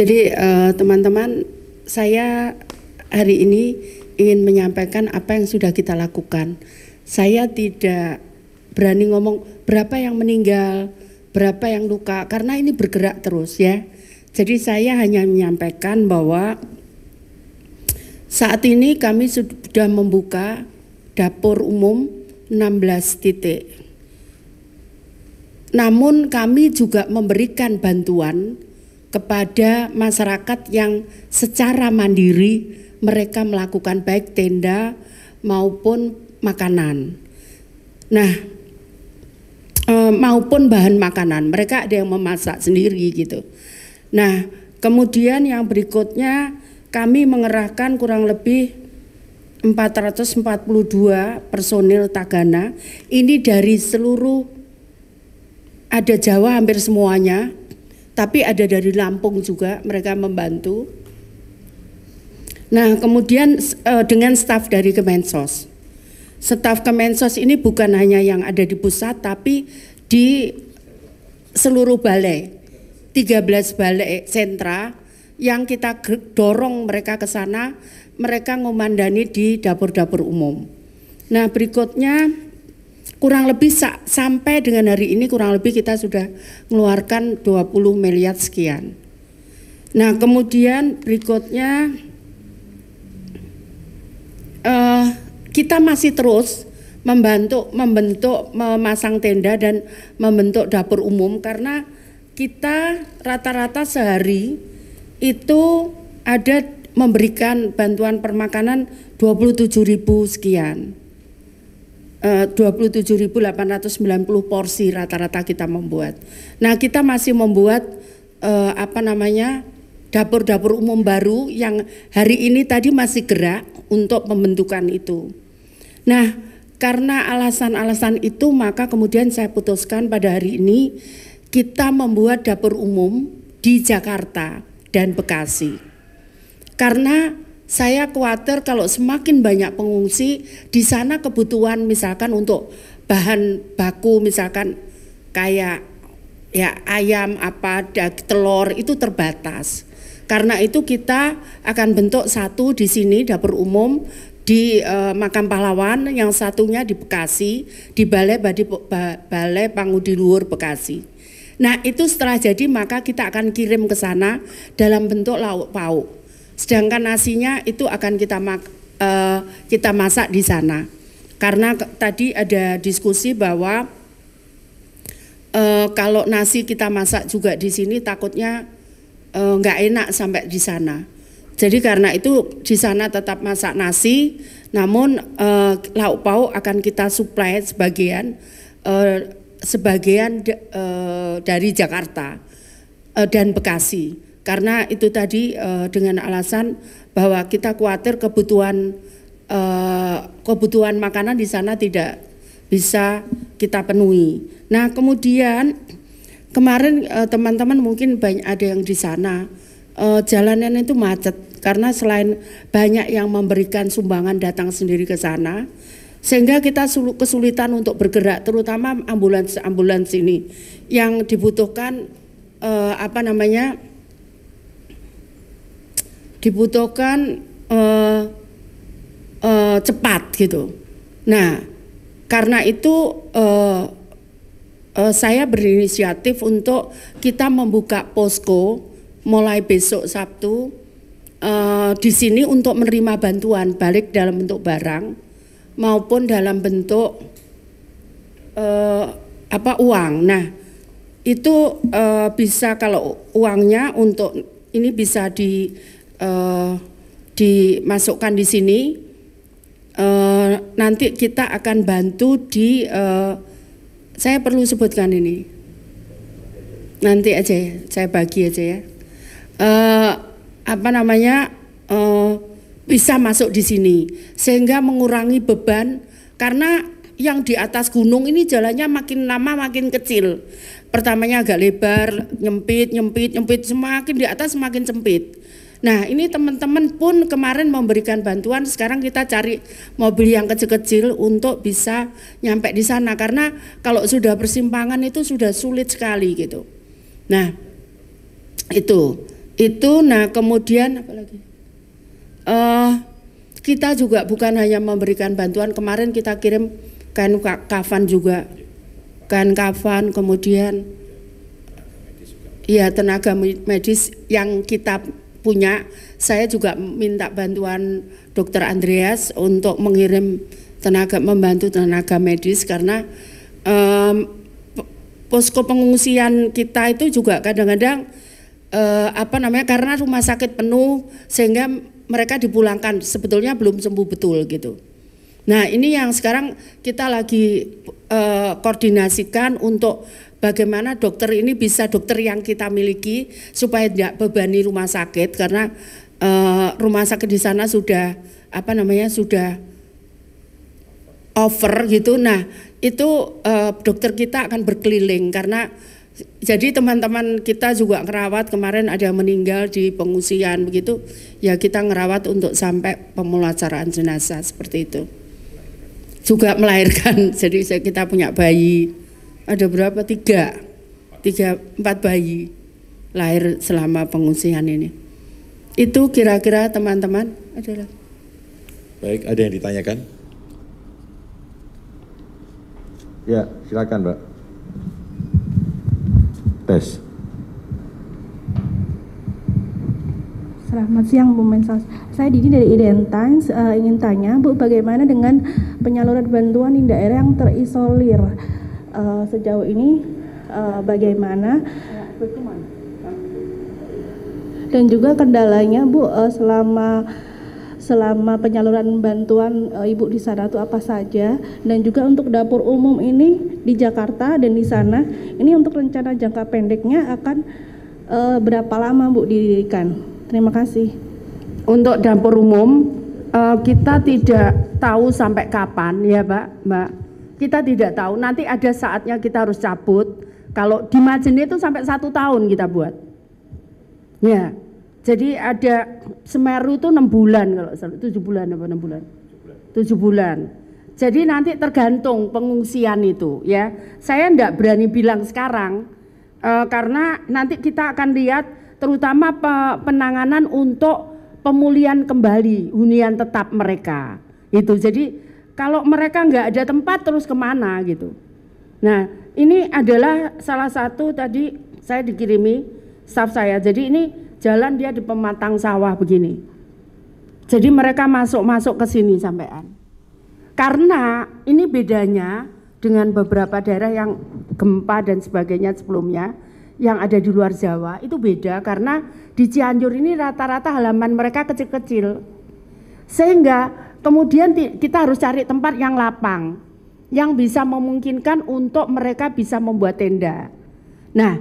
Jadi eh, teman-teman uh, saya hari ini ingin menyampaikan apa yang sudah kita lakukan. Saya tidak berani ngomong berapa yang meninggal, berapa yang luka karena ini bergerak terus ya. Jadi saya hanya menyampaikan bahwa saat ini kami sudah membuka dapur umum 16 titik. Namun kami juga memberikan bantuan kepada masyarakat yang secara mandiri mereka melakukan baik tenda maupun makanan. Nah, e, maupun bahan makanan, mereka ada yang memasak sendiri gitu. Nah, kemudian yang berikutnya kami mengerahkan kurang lebih 442 personil Tagana. Ini dari seluruh ada Jawa hampir semuanya, tapi ada dari Lampung juga mereka membantu. Nah, kemudian e, dengan staf dari Kemensos. Staf Kemensos ini bukan hanya yang ada di pusat tapi di seluruh balai. 13 balai sentra yang kita dorong mereka ke sana, mereka ngomandani di dapur-dapur umum. Nah, berikutnya kurang lebih sa sampai dengan hari ini kurang lebih kita sudah mengeluarkan 20 miliar sekian. Nah kemudian berikutnya uh, kita masih terus membantu membentuk memasang tenda dan membentuk dapur umum karena kita rata-rata sehari itu ada memberikan bantuan permakanan 27.000 sekian. 27.890 eh, porsi rata-rata kita membuat. Nah, kita masih membuat uh, apa namanya? dapur-dapur umum baru yang hari ini tadi masih gerak untuk pembentukan itu. Nah, karena alasan-alasan itu maka kemudian saya putuskan pada hari ini kita membuat dapur umum di Jakarta dan Bekasi. Karena saya khawatir kalau semakin banyak pengungsi di sana kebutuhan misalkan untuk bahan baku misalkan kayak ya ayam apa dag, telur itu terbatas. Karena itu kita akan bentuk satu di sini dapur umum di eh, makam pahlawan, yang satunya di Bekasi di Balai Badi, Balai Pangudi Luhur Bekasi. Nah, itu setelah jadi maka kita akan kirim ke sana dalam bentuk lauk pauk sedangkan nasinya itu akan kita mak, uh, kita masak di sana. Karena tadi ada diskusi bahwa uh, kalau nasi kita masak juga di sini takutnya eh, nggak uh, enak sampai di sana. Jadi karena itu di sana tetap masak nasi, namun uh, lauk pauk akan kita supply sebagian uh, sebagian dari Jakarta dan Bekasi. Karena itu tadi uh, dengan alasan bahwa kita khawatir kebutuhan uh, kebutuhan makanan di sana tidak bisa kita penuhi. Nah, kemudian kemarin eh, teman-teman uh, mungkin banyak ada yang di sana uh, jalanan itu macet karena selain banyak yang memberikan sumbangan datang sendiri ke sana sehingga kita kesulitan untuk bergerak terutama ambulans-ambulans ini yang dibutuhkan eh, apa namanya dibutuhkan uh, uh, cepat gitu. Nah, karena itu uh, uh, saya berinisiatif untuk kita membuka posko mulai besok Sabtu uh, di sini untuk menerima bantuan balik dalam bentuk barang maupun dalam bentuk uh, apa uang. Nah, itu uh, bisa kalau uangnya untuk ini bisa di uh, dimasukkan di sini. Uh, nanti kita akan bantu di, uh, saya perlu sebutkan ini. Nanti aja ya, saya bagi aja ya. Uh, apa namanya, uh, bisa masuk di sini. Sehingga mengurangi beban, karena yang di atas gunung ini jalannya makin lama makin kecil. Pertamanya agak lebar, nyempit, nyempit, nyempit, semakin di atas semakin sempit Nah ini teman-teman pun kemarin memberikan bantuan, sekarang kita cari mobil yang kecil-kecil untuk bisa nyampe di sana. Karena kalau sudah persimpangan itu sudah sulit sekali gitu. Nah itu, itu nah kemudian apa lagi? Uh, kita juga bukan hanya memberikan bantuan, kemarin kita kirim kain kafan juga. Kain kafan kemudian ya tenaga iya, medis yang kita punya, saya juga minta bantuan dokter Andreas untuk mengirim tenaga membantu tenaga medis karena um, posko pengungsian kita itu juga kadang-kadang uh, apa namanya karena rumah sakit penuh sehingga mereka dipulangkan sebetulnya belum sembuh betul gitu. Nah ini yang sekarang kita lagi uh, koordinasikan untuk bagaimana dokter ini bisa dokter yang kita miliki supaya tidak bebani rumah sakit karena uh, rumah sakit di sana sudah apa namanya sudah over gitu. Nah, itu uh, dokter kita akan berkeliling karena jadi teman-teman kita juga ngerawat kemarin ada yang meninggal di pengungsian begitu ya kita ngerawat untuk sampai pemulacaraan jenazah seperti itu juga melahirkan jadi kita punya bayi ada berapa tiga tiga empat bayi lahir selama pengungsian ini itu kira-kira teman-teman ada baik ada yang ditanyakan ya silakan mbak tes Selamat siang Bu Mensos. Saya Didi dari Identines uh, eh, ingin tanya Bu bagaimana dengan penyaluran bantuan di daerah yang terisolir uh, sejauh ini uh, bagaimana dan juga kendalanya Bu uh, selama selama penyaluran bantuan uh, Ibu di sana itu apa saja dan juga untuk dapur umum ini di Jakarta dan di sana ini untuk rencana jangka pendeknya akan uh, berapa lama Bu didirikan? Terima kasih. Untuk dapur umum uh, kita tidak tahu sampai kapan ya Pak, Mbak kita tidak tahu nanti ada saatnya kita harus cabut kalau di Majene itu sampai satu tahun kita buat ya jadi ada Semeru itu enam bulan kalau tujuh bulan apa enam bulan tujuh bulan jadi nanti tergantung pengungsian itu ya saya tidak berani bilang sekarang uh, karena nanti kita akan lihat terutama pe penanganan untuk pemulihan kembali hunian tetap mereka itu jadi kalau mereka nggak ada tempat terus kemana gitu. Nah ini adalah salah satu tadi saya dikirimi staff saya. Jadi ini jalan dia di pematang sawah begini. Jadi mereka masuk-masuk ke sini sampean. Karena ini bedanya dengan beberapa daerah yang gempa dan sebagainya sebelumnya yang ada di luar Jawa itu beda karena di Cianjur ini rata-rata halaman mereka kecil-kecil. Sehingga Kemudian kita harus cari tempat yang lapang, yang bisa memungkinkan untuk mereka bisa membuat tenda. Nah,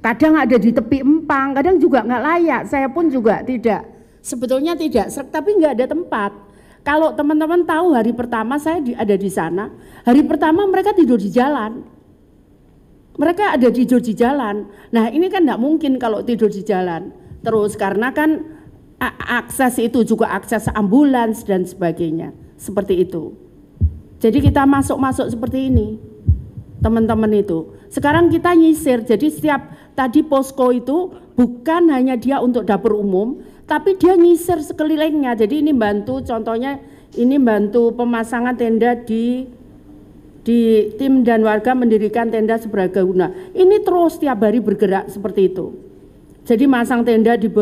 kadang ada di tepi empang, kadang juga nggak layak. Saya pun juga tidak, sebetulnya tidak, tapi nggak ada tempat. Kalau teman-teman tahu hari pertama saya ada di sana, hari pertama mereka tidur di jalan. Mereka ada tidur di jalan. Nah ini kan nggak mungkin kalau tidur di jalan. Terus karena kan akses itu juga akses ambulans dan sebagainya seperti itu. Jadi kita masuk-masuk seperti ini teman-teman itu. Sekarang kita nyisir, jadi setiap tadi posko itu bukan hanya dia untuk dapur umum, tapi dia nyisir sekelilingnya. Jadi ini bantu, contohnya ini bantu pemasangan tenda di di tim dan warga mendirikan tenda guna. Ini terus setiap hari bergerak seperti itu. Jadi masang tenda di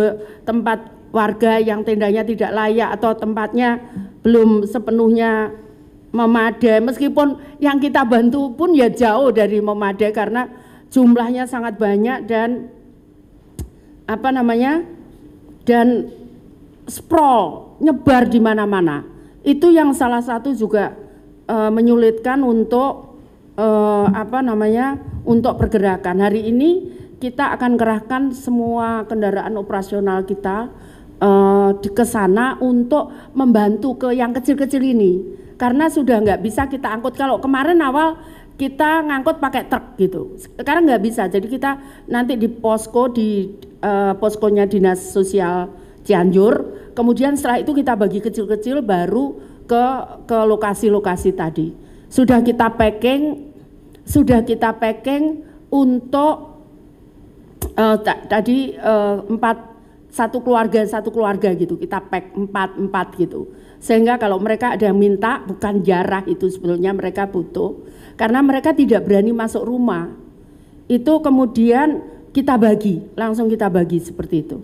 tempat warga yang tendanya tidak layak atau tempatnya belum sepenuhnya memadai meskipun yang kita bantu pun ya jauh dari memadai karena jumlahnya sangat banyak dan apa namanya dan sprawl nyebar di mana-mana itu yang salah satu juga e, menyulitkan untuk e, apa namanya untuk pergerakan hari ini kita akan kerahkan semua kendaraan operasional kita uh, ke sana untuk membantu ke yang kecil-kecil ini karena sudah nggak bisa kita angkut kalau kemarin awal kita ngangkut pakai truk gitu sekarang nggak bisa jadi kita nanti di posko di uh, poskonya dinas sosial Cianjur kemudian setelah itu kita bagi kecil-kecil baru ke ke lokasi-lokasi tadi sudah kita packing sudah kita packing untuk uh, tadi empat satu keluarga satu keluarga gitu kita pack empat empat gitu sehingga kalau mereka ada yang minta bukan jarak itu sebetulnya mereka butuh karena mereka tidak berani masuk rumah itu kemudian kita bagi langsung kita bagi seperti itu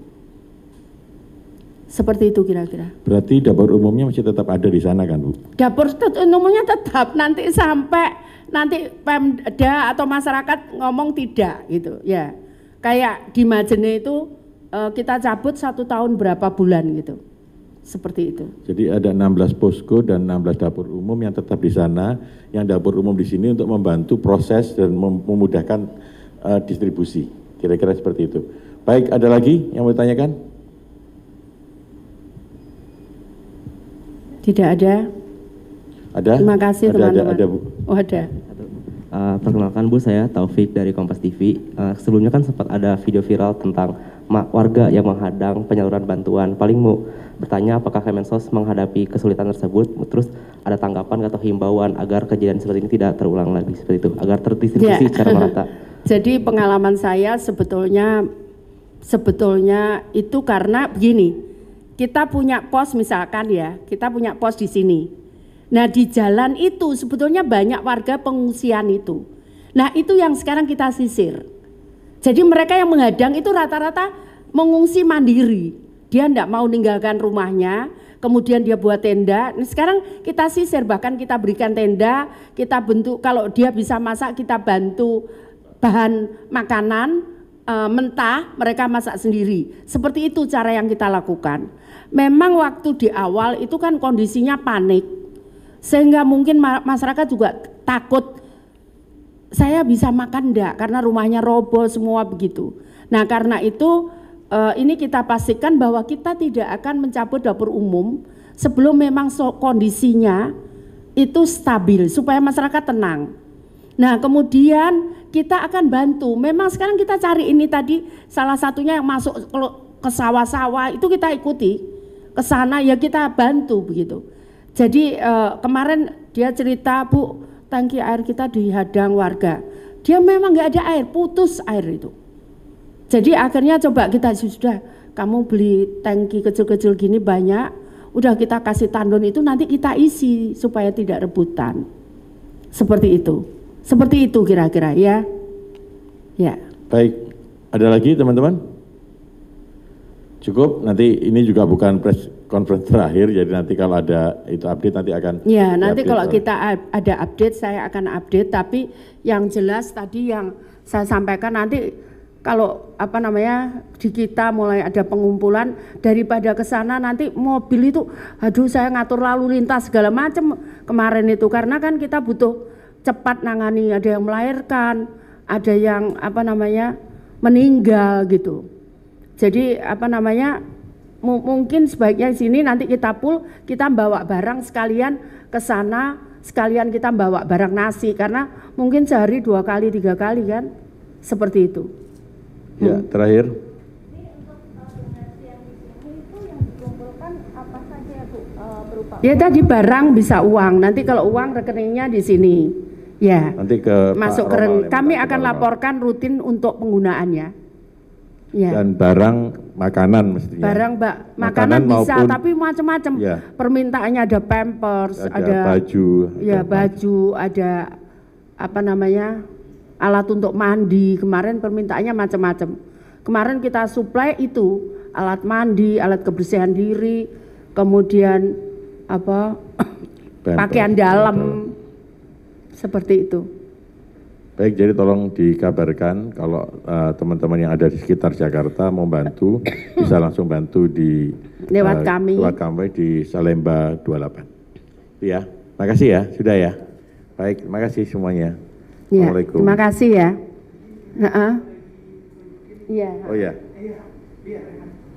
seperti itu kira-kira. Berarti dapur umumnya masih tetap ada di sana kan, Bu? Dapur umumnya tetap nanti sampai nanti Pemda atau masyarakat ngomong tidak gitu, ya. Kayak di Majene itu uh, kita cabut satu tahun berapa bulan gitu. Seperti itu. Jadi ada 16 posko dan 16 dapur umum yang tetap di sana, yang dapur umum di sini untuk membantu proses dan memudahkan uh, distribusi. Kira-kira seperti itu. Baik, ada lagi yang mau ditanyakan? Tidak ada. Ada? Terima kasih teman-teman. Ada, ada, ada, Bu. Oh, ada. Uh, perkenalkan Bu, saya Taufik dari Kompas TV. Uh, sebelumnya kan sempat ada video viral tentang warga yang menghadang penyaluran bantuan. Paling mau bertanya apakah Kemensos menghadapi kesulitan tersebut, terus ada tanggapan atau himbauan agar kejadian seperti ini tidak terulang lagi seperti itu, agar terdistribusi ya. secara merata. Jadi pengalaman saya sebetulnya sebetulnya itu karena begini, kita punya pos misalkan ya, kita punya pos di sini. Nah di jalan itu sebetulnya banyak warga pengungsian itu. Nah itu yang sekarang kita sisir. Jadi mereka yang menghadang itu rata-rata mengungsi mandiri. Dia tidak mau meninggalkan rumahnya, kemudian dia buat tenda. Nah, sekarang kita sisir, bahkan kita berikan tenda, kita bentuk, kalau dia bisa masak kita bantu bahan makanan e, mentah, mereka masak sendiri. Seperti itu cara yang kita lakukan. Memang waktu di awal itu kan kondisinya panik, sehingga mungkin masyarakat juga takut saya bisa makan enggak karena rumahnya roboh semua begitu. Nah, karena itu eh, ini kita pastikan bahwa kita tidak akan mencabut dapur umum sebelum memang kondisinya itu stabil supaya masyarakat tenang. Nah, kemudian kita akan bantu. Memang sekarang kita cari ini tadi salah satunya yang masuk ke sawah-sawah itu kita ikuti ke sana ya kita bantu begitu. Jadi eh, kemarin dia cerita Bu tangki air kita dihadang warga. Dia memang nggak ada air, putus air itu. Jadi akhirnya coba kita sudah kamu beli tangki kecil-kecil gini banyak, udah kita kasih tandon itu nanti kita isi supaya tidak rebutan. Seperti itu. Seperti itu kira-kira ya. Ya. Baik. Ada lagi teman-teman? Cukup, nanti ini juga bukan pres, Konferensi terakhir. Jadi nanti kalau ada itu update nanti akan. Ya nanti kalau kita ada update saya akan update. Tapi yang jelas tadi yang saya sampaikan nanti kalau apa namanya di kita mulai ada pengumpulan daripada ke sana nanti mobil itu aduh saya ngatur lalu lintas segala macam kemarin itu karena kan kita butuh cepat nangani ada yang melahirkan ada yang apa namanya meninggal gitu jadi apa namanya mungkin sebaiknya di sini nanti kita pul, kita bawa barang sekalian ke sana, sekalian kita bawa barang nasi karena mungkin sehari dua kali tiga kali kan, seperti itu. Ya hmm. terakhir. Uh, ya, uh, ya tadi barang bisa uang. Nanti kalau uang rekeningnya di sini. Ya. Nanti ke masuk ke kami akan laporkan rutin untuk penggunaannya ya. dan barang makanan mestinya. Barang mbak makanan, makanan bisa maupun, tapi macam-macam. Ya. Permintaannya ada pampers, ada, ada baju, ya ada baju, ada apa namanya alat untuk mandi. Kemarin permintaannya macam-macam. Kemarin kita supply itu alat mandi, alat kebersihan diri, kemudian apa pakaian dalam seperti itu. Baik, jadi tolong dikabarkan kalau eh, teman-teman uh, teman -teman yang ada di sekitar Jakarta mau bantu, bisa langsung bantu di lewat uh, kami. Lewat kami di Salemba 28. Ya, makasih ya, sudah ya. Baik, makasih semuanya. Ya, Assalamualaikum. Terima kasih ya. Nah, uh -uh. Oh ya.